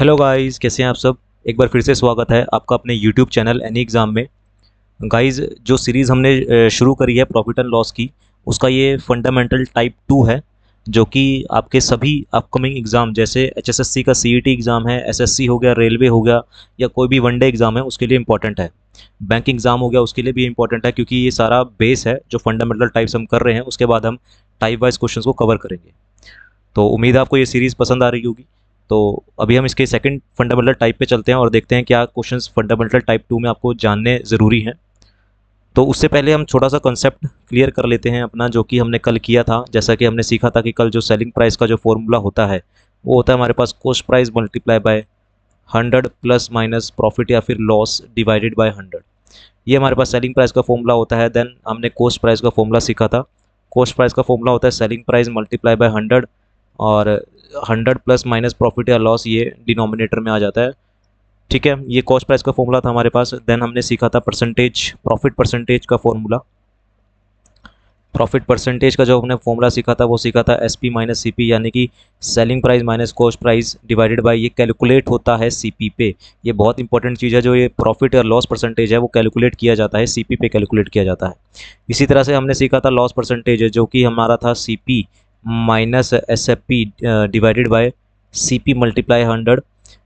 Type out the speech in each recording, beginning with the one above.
Hello guys कैसे हैं आप सब एक बार फिर से स्वागत है आपका अपने यूट्यूब चैनल एनी एग्ज़ाम में गाइस जो सीरीज़ हमने शुरू करी है प्रॉफिट एंड लॉस की उसका ये फंडामेंटल टाइप टू है जो कि आपके सभी अपकमिंग एग्ज़ाम जैसे एचएसएससी का सीईटी e एग्ज़ाम है एसएससी हो गया रेलवे हो गया या कोई भी वनडे एग्ज़ाम है उसके लिए इंपॉर्टेंट है बैंक एग्ज़ाम हो गया उसके लिए भी इंपॉर्टेंट है क्योंकि ये सारा बेस है जो फंडामेंटल टाइप्स हम कर रहे हैं उसके बाद हम टाइप वाइज क्वेश्चन को कवर करेंगे तो उम्मीद है आपको ये सीरीज़ पसंद आ रही होगी तो अभी हम इसके सेकंड फंडामेंटल टाइप पे चलते हैं और देखते हैं क्या क्वेश्चंस फंडामेंटल टाइप टू में आपको जानने ज़रूरी हैं तो उससे पहले हम छोटा सा कॉन्सेप्ट क्लियर कर लेते हैं अपना जो कि हमने कल किया था जैसा कि हमने सीखा था कि कल जो सेलिंग प्राइस का जो फॉर्मूला होता है वो होता है हमारे पास cost price multiply by hundred plus minus profit या फिर लॉस डिवाइडेड बाय हंड्रेड ये हमारे पास सेलिंग प्राइस का फॉर्मूला होता है देन हमने कोस्ट प्राइस का फॉर्मूला सीखा था कोस्ट प्राइस का फॉर्मूला होता है selling price multiply by hundred और हंड्रेड प्लस माइनस प्रॉफिट या लॉस ये डिनोमिनेटर में आ जाता है ठीक है ये कॉस्ट प्राइस का फॉर्मूला था हमारे पास देन हमने सीखा था परसेंटेज प्रॉफिट परसेंटेज का फॉर्मूला प्रॉफिट परसेंटेज का जो हमने फॉर्मूला सीखा था वो सीखा था S P minus C P यानी कि selling price minus cost price divided by ये कैलकुलेट होता है सी पी पे ये बहुत इंपॉर्टेंट चीज़ है जो ये प्रॉफिट और लॉस परसेंटेज है वो कैलकुलेट किया जाता है सी पी पे कैलकुलेट किया जाता है इसी तरह से हमने सीखा था लॉस परसेंटेज जो कि हमारा था C P minus S F P divided by C P multiply hundred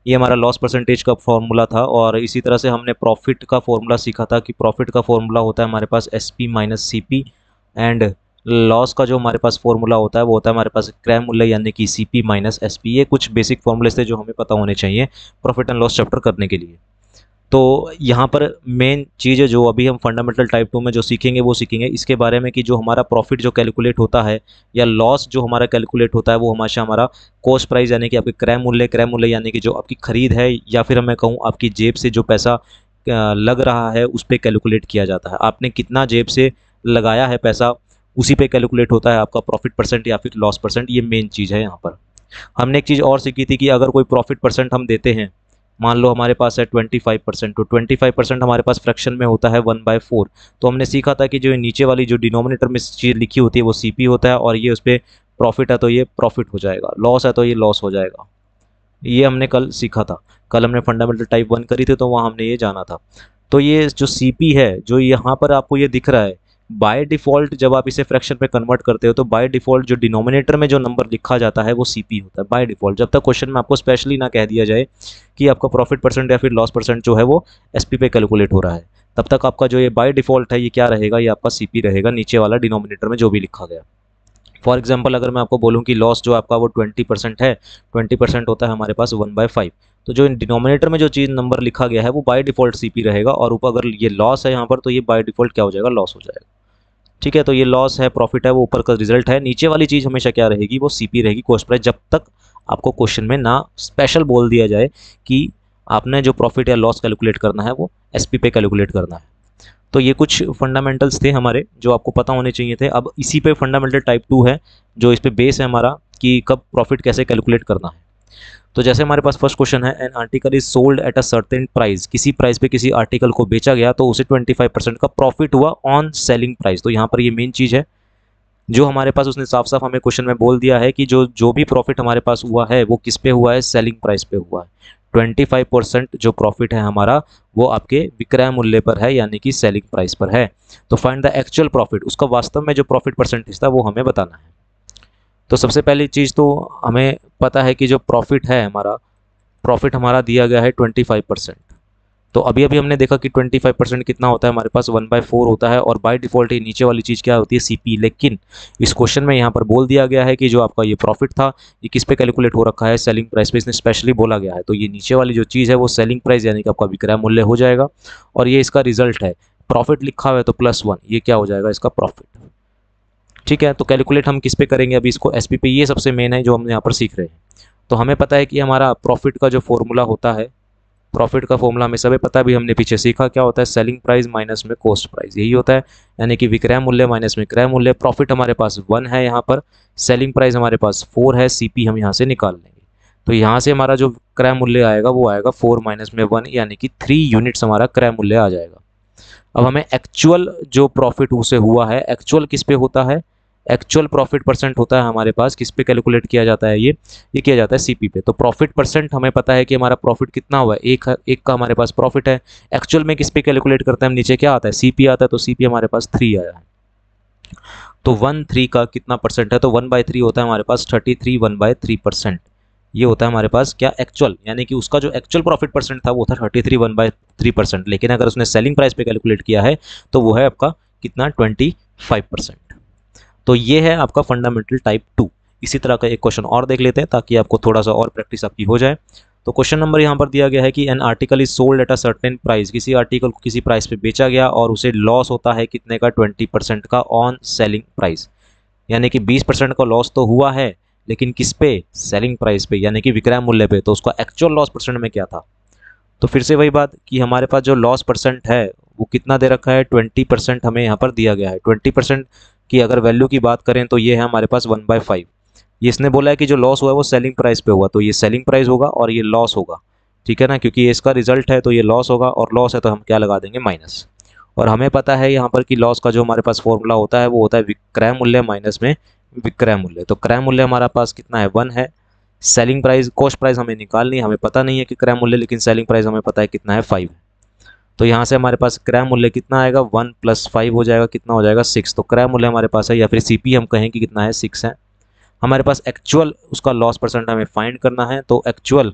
ये हमारा लॉस परसेंटेज का फॉर्मूला था और इसी तरह से हमने प्रॉफिट का फॉर्मूला सीखा था कि प्रॉफिट का फॉर्मूला होता है हमारे पास S P minus C P and loss का जो हमारे पास फॉर्मूला होता है वो होता है हमारे पास क्रय मूल्य यानी कि C P minus S P ये कुछ बेसिक फॉर्मूलेस थे जो हमें पता होने चाहिए प्रॉफिट एंड लॉस चैप्टर करने के लिए तो यहाँ पर मेन चीज़ जो अभी हम फंडामेंटल टाइप टू में जो सीखेंगे वो सीखेंगे इसके बारे में कि जो हमारा प्रॉफिट जो कैलकुलेट होता है या लॉस जो हमारा कैलकुलेट होता है वो हमेशा हमारा कॉस्ट प्राइस यानी कि आपके क्रय मूल्य क्रय मूल्य यानी कि जो आपकी खरीद है या फिर मैं कहूँ आपकी जेब से जो पैसा लग रहा है उस पर कैलकुलेट किया जाता है आपने कितना जेब से लगाया है पैसा उसी पर कैलकुलेट होता है आपका प्रॉफिट परसेंट या फिर लॉस परसेंट ये मेन चीज़ है यहाँ पर हमने एक चीज़ और सीखी थी कि अगर कोई प्रॉफिट परसेंट हम देते हैं मान लो हमारे पास है 25 परसेंट तो 25 परसेंट हमारे पास फ्रैक्शन में होता है वन बाय फोर तो हमने सीखा था कि जो नीचे वाली जो डिनोमिनेटर में चीज़ लिखी होती है वो सी होता है और ये उस पर प्रॉफिट है तो ये प्रॉफिट हो जाएगा लॉस है तो ये लॉस हो जाएगा ये हमने कल सीखा था कल हमने फंडामेंटल टाइप वन करी थी तो वहाँ हमने ये जाना था तो ये जो सी है जो यहाँ पर आपको ये दिख रहा है बाय डिफ़ॉल्ट जब आप इसे फ्रैक्शन में कन्वर्ट करते हो तो बाय डिफ़ॉल्ट जो डिनोमिनेटर में जो नंबर लिखा जाता है वो सीपी होता है बाय डिफ़ॉल्ट जब तक क्वेश्चन में आपको स्पेशली ना कह दिया जाए कि आपका प्रॉफिट परसेंट या फिर लॉस परसेंट जो है वो एसपी पे कैलकुलेट हो रहा है तब तक आपका जो ये बाय डिफ़ॉल्ट है ये क्या रहेगा ये आपका सीपी रहेगा नीचे वाला डिनोमिनेटर में जो भी लिखा गया फॉर एग्जाम्पल अगर मैं आपको बोलूँ कि लॉस जो आपका वो ट्वेंटी परसेंट है ट्वेंटी परसेंट होता है हमारे पास वन बाय फाइव तो जो डिनोमिनेटर में जो चीज़ नंबर लिखा गया है वो बाई डिफ़ॉल्ट पी रहेगा और ऊपर अगर ये लॉस है यहाँ पर तो ये बाई डिफ़ॉल्ट क्या हो जाएगा लॉस हो जाएगा ठीक है तो ये लॉस है प्रॉफिट है वो ऊपर का रिजल्ट है नीचे वाली चीज़ हमेशा क्या रहेगी वो पी रहेगी कॉस्ट प्राइस जब तक आपको क्वेश्चन में ना स्पेशल बोल दिया जाए कि आपने जो प्रॉफिट या लॉस कैलकुलेट करना है वो पी पे कैलकुलेट करना है तो ये कुछ फंडामेंटल्स थे हमारे जो आपको पता होने चाहिए थे अब इसी पे फंडामेंटल टाइप टू है जो इस पर बेस है हमारा कि कब प्रॉफिट कैसे कैलकुलेट करना है तो जैसे हमारे पास फर्स्ट क्वेश्चन है an article is sold at a certain price किसी प्राइस पे किसी आर्टिकल को बेचा गया तो उसे 25 परसेंट का प्रॉफिट हुआ ऑन सेलिंग प्राइस तो यहाँ पर ये मेन चीज़ है जो हमारे पास उसने साफ साफ हमें क्वेश्चन में बोल दिया है कि जो जो भी प्रॉफिट हमारे पास हुआ है वो किस पे हुआ है सेलिंग प्राइस पे हुआ है 25 परसेंट जो प्रॉफिट है हमारा वो आपके विक्रय मूल्य पर है यानी कि सेलिंग प्राइस पर है तो फाइंड द एक्चुअल प्रॉफिट उसका वास्तव में जो प्रॉफिट परसेंटेज था वो हमें बताना है तो सबसे पहली चीज़ तो हमें पता है कि जो प्रॉफिट है हमारा प्रॉफिट हमारा दिया गया है ट्वेंटी फाइव परसेंट तो अभी अभी हमने देखा कि 25 परसेंट कितना होता है हमारे पास वन बाई फोर होता है और बाय डिफॉल्ट ये नीचे वाली चीज़ क्या होती है सीपी e। लेकिन इस क्वेश्चन में यहाँ पर बोल दिया गया है कि जो आपका ये प्रॉफिट था ये किस पे कैलकुलेट हो रखा है सेलिंग प्राइस पे इसने स्पेशली बोला गया है तो ये नीचे वाली जो चीज़ है वो सेलिंग प्राइस यानी कि आपका विक्रय मूल्य हो जाएगा और ये इसका रिजल्ट है प्रॉफिट लिखा हुआ है तो प्लस वन ये क्या हो जाएगा इसका प्रॉफिट ठीक है तो कैलकुलेट हम किस पे करेंगे अभी इसको एस पे ये सबसे मेन है जो हम यहाँ पर सीख रहे हैं तो हमें पता है कि हमारा प्रॉफिट का जो फॉर्मूला होता है प्रॉफिट का फॉर्मूला हमें सभी पता भी हमने पीछे सीखा क्या होता है सेलिंग प्राइस माइनस में कॉस्ट प्राइस यही होता है यानी कि विक्रय मूल्य माइनस में क्रय मूल्य प्रॉफिट हमारे पास वन है यहाँ पर सेलिंग प्राइस हमारे पास फोर है सी हम यहाँ से निकाल लेंगे तो यहाँ से हमारा जो क्रय मूल्य आएगा वो आएगा फोर माइनस में वन यानी कि थ्री यूनिट्स हमारा क्रय मूल्य आ जाएगा अब हमें एक्चुअल जो प्रॉफिट उसे हुआ है एक्चुअल किस पे होता है एक्चुअल प्रॉफिट परसेंट होता है हमारे पास किस पे कैलकुलेट किया जाता है ये ये किया जाता है सीपी पे तो प्रॉफिट परसेंट हमें पता है कि हमारा प्रॉफिट कितना हुआ है एक एक का हमारे पास प्रॉफिट है एक्चुअल में किस पे कैलकुलेट करते हैं हम नीचे क्या आता है सीपी आता है तो सीपी हमारे पास थ्री आया है तो वन थ्री का कितना परसेंट है तो वन बाय थ्री होता है हमारे पास thirty three one by three percent ये होता है हमारे पास क्या एक्चुअल यानी कि उसका जो एक्चुअल प्रॉफिट परसेंट था वो था thirty three one by three percent लेकिन अगर उसने सेलिंग प्राइस पे कैलकुलेट किया है तो वो है आपका कितना ट्वेंटी फाइव परसेंट तो ये है आपका फंडामेंटल टाइप टू इसी तरह का एक क्वेश्चन और देख लेते हैं ताकि आपको थोड़ा सा और प्रैक्टिस आपकी हो जाए तो क्वेश्चन नंबर यहाँ पर दिया गया है कि an article is sold at a certain price किसी आर्टिकल को किसी प्राइस पे बेचा गया और उसे लॉस होता है कितने का ट्वेंटी परसेंट का ऑन सेलिंग प्राइस यानी कि बीस परसेंट का लॉस तो हुआ है लेकिन किस पे सेलिंग प्राइस पे यानी कि विक्रय मूल्य पे तो उसका एक्चुअल लॉस परसेंट में क्या था तो फिर से वही बात कि हमारे पास जो लॉस परसेंट है वो कितना दे रखा है ट्वेंटी परसेंट हमें यहाँ पर दिया गया है ट्वेंटी परसेंट की अगर वैल्यू की बात करें तो ये है हमारे पास वन बाय फाइव ये इसने बोला है कि जो लॉस हुआ है वो सेलिंग प्राइस पे हुआ तो ये सेलिंग प्राइस होगा और ये लॉस होगा ठीक है ना क्योंकि इसका रिजल्ट है तो ये लॉस होगा और लॉस है तो हम क्या लगा देंगे माइनस और हमें पता है यहाँ पर कि लॉस का जो हमारे पास फॉर्मूला होता है वो होता है विक्रय मूल्य माइनस में विक्रय मूल्य तो क्रय मूल्य हमारा पास कितना है वन है सेलिंग प्राइस कॉस्ट प्राइस हमें निकालनी है हमें पता नहीं है कि क्रय मूल्य लेकिन सेलिंग प्राइस हमें पता है कितना है फाइव तो यहाँ से हमारे पास क्रय मूल्य कितना आएगा वन प्लस फाइव हो जाएगा कितना हो जाएगा सिक्स तो क्रय मूल्य हमारे पास है या फिर सी हम कहें कि कितना है सिक्स है हमारे पास एक्चुअल उसका लॉस परसेंट हमें फाइंड करना है तो एक्चुअल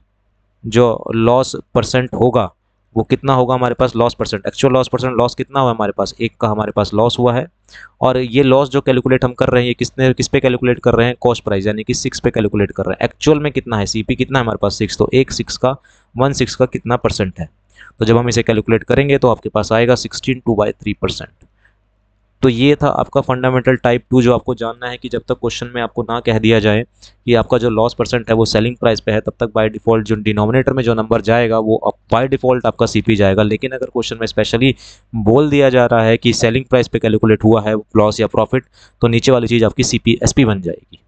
जो लॉस परसेंट होगा वो कितना होगा हमारे पास loss percent actual loss percent loss कितना हुआ हमारे पास एक का हमारे पास लॉस हुआ है और ये लॉस जो कैलकुलेट हम कर रहे हैं ये किसने किस पे कैलकुलेट कर रहे हैं कॉस्ट प्राइस यानी कि सिक्स पे कैलकुलेट कर रहे हैं एक्चुअल में कितना है सीपी कितना है हमारे पास सिक्स तो एक सिक्स का वन सिक्स का कितना परसेंट है तो जब हम इसे कैलकुलेट करेंगे तो आपके पास आएगा sixteen two by three percent तो ये था आपका फंडामेंटल टाइप टू जो आपको जानना है कि जब तक क्वेश्चन में आपको ना कह दिया जाए कि आपका जो लॉस परसेंट है वो सेलिंग प्राइस पे है तब तक बाय डिफॉल्ट जो डिनोमिनेटर में जो नंबर जाएगा वो बाय डिफॉल्ट आपका सीपी जाएगा लेकिन अगर क्वेश्चन में स्पेशली बोल दिया जा रहा है कि सेलिंग प्राइस पे कैलकुलेट हुआ है लॉस या प्रॉफिट तो नीचे वाली चीज़ आपकी सी बन जाएगी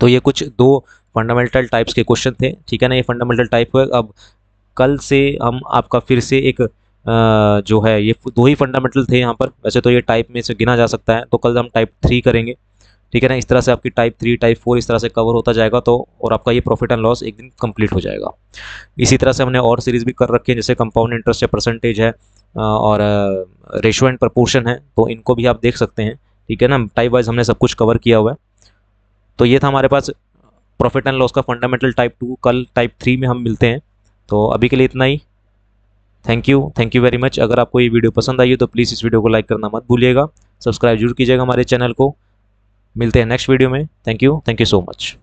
तो ये कुछ दो फंडामेंटल टाइप्स के क्वेश्चन थे ठीक है ना ये फंडामेंटल टाइप है अब कल से हम आपका फिर से एक जो है ये दो ही फंडामेंटल थे यहाँ पर वैसे तो ये टाइप में से गिना जा सकता है तो कल हम टाइप थ्री करेंगे ठीक है ना इस तरह से आपकी टाइप थ्री टाइप फोर इस तरह से कवर होता जाएगा तो और आपका ये प्रॉफिट एंड लॉस एक दिन कंप्लीट हो जाएगा इसी तरह से हमने और सीरीज़ भी कर रखी है जैसे कंपाउंड इंटरेस्ट या परसेंटेज है और रेशो एंड प्रपोर्शन है तो इनको भी आप देख सकते हैं ठीक है ना टाइप वाइज हमने सब कुछ कवर किया हुआ है तो ये था हमारे पास प्रॉफिट एंड लॉस का फंडामेंटल टाइप टू कल टाइप थ्री में हम मिलते हैं तो अभी के लिए इतना ही thank you thank you very much अगर आपको ये वीडियो पसंद आई हो तो प्लीज़ इस वीडियो को लाइक करना मत भूलिएगा सब्सक्राइब जरूर कीजिएगा हमारे चैनल को मिलते हैं नेक्स्ट वीडियो में thank you thank you so much